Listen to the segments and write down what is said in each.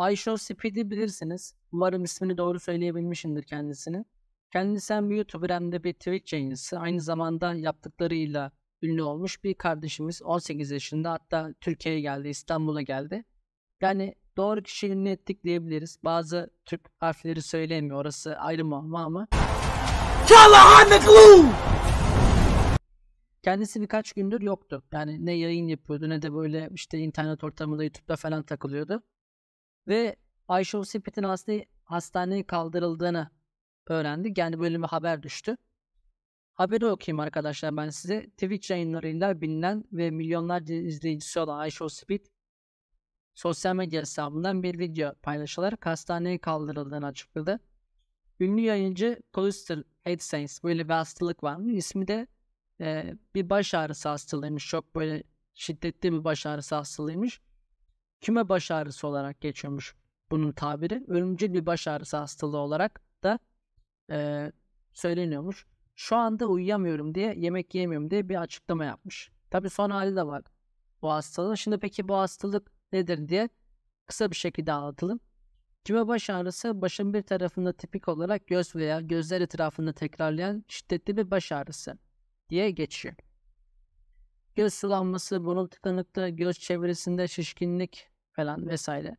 iShow Speed'i bilirsiniz. Umarım ismini doğru söyleyebilmişimdir kendisini. Kendisi hem bir YouTuber hem de bir Twitch yayıncısı. Aynı zamanda yaptıklarıyla ünlü olmuş bir kardeşimiz. 18 yaşında hatta Türkiye'ye geldi, İstanbul'a geldi. Yani doğru kişiyi ünlü ettik diyebiliriz. Bazı Türk harfleri söyleyemiyor. Orası ayrı muamma ama. Kendisi birkaç gündür yoktu. Yani ne yayın yapıyordu ne de böyle işte internet ortamında YouTube'da falan takılıyordu. Ve Ayşe Osipit'in hastane, hastaneye kaldırıldığını öğrendi. Yani bölümü haber düştü. Haberi okuyayım arkadaşlar ben size. Twitch yayınlarıyla bilinen ve milyonlarca izleyicisi olan Ayşe Osipit sosyal medya hesabından bir video paylaşılarak hastaneye kaldırıldığını açıkladı. Ünlü yayıncı Cluster AdSense böyle bir hastalık var. İsmi de e, bir baş ağrısı hastalığıymış. Çok böyle şiddetli bir baş ağrısı hastalığıymış. Küme baş ağrısı olarak geçiyormuş bunun tabiri. Ölümcül bir baş ağrısı hastalığı olarak da e, söyleniyormuş. Şu anda uyuyamıyorum diye, yemek yemiyorum diye bir açıklama yapmış. Tabi son hali de var bu hastalığın. Şimdi peki bu hastalık nedir diye kısa bir şekilde anlatalım. Küme baş ağrısı başın bir tarafında tipik olarak göz veya gözler etrafında tekrarlayan şiddetli bir baş ağrısı diye geçiyor. Göz sulanması, burun tıkanıklığı, göz çevresinde şişkinlik falan vesaire.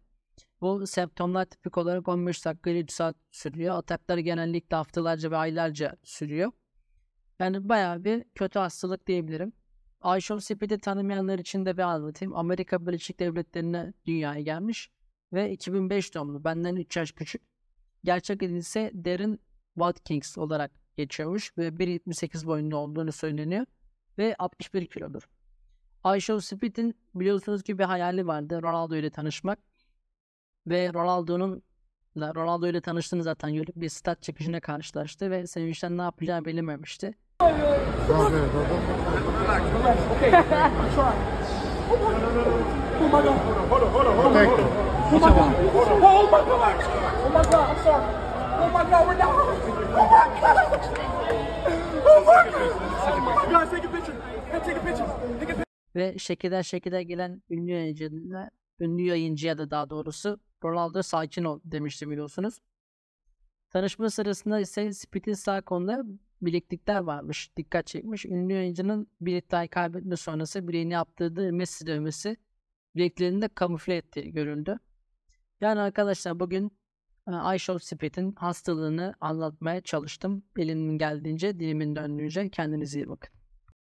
Bu semptomlar tipik olarak 15 dakika 3 saat sürüyor. Ataklar genellikle haftalarca ve aylarca sürüyor. Yani bayağı bir kötü hastalık diyebilirim. Ayşomsipid'i tanımayanlar için de bir anlatayım. Amerika Birleşik Devletleri'ne dünyaya gelmiş ve 2005 doğumlu. Benden 3 yaş küçük. Gerçek adı ise Darren Watkins olarak geçiyormuş ve 1.78 boyunda olduğunu söyleniyor ve 61 kilodur. Ayshow Spitt'in biliyorsunuz ki bir hayali vardı Ronaldo ile tanışmak ve Ronaldo'nun Ronaldo ile tanıştığını zaten görüp bir stat çıkışına karşılaştı ve sevinçten ne yapacağı bilinmemişti. Ve şekilden şekilde gelen ünlü yayıncıya, ünlü yayıncıya da daha doğrusu Ronaldo sakin ol demişti biliyorsunuz. Tanışma sırasında ise Spitt'in sağ konuda bileklikler varmış. Dikkat çekmiş. Ünlü yayıncının bir iddiayı kaybetme sonrası bileğini yaptırdığı Messi dövmesi bileklerini de kamufle ettiği görüldü. Yani arkadaşlar bugün e, iShow Spit'in hastalığını anlatmaya çalıştım. Elimin geldiğince, dilimin döndüğünce kendinize iyi bakın.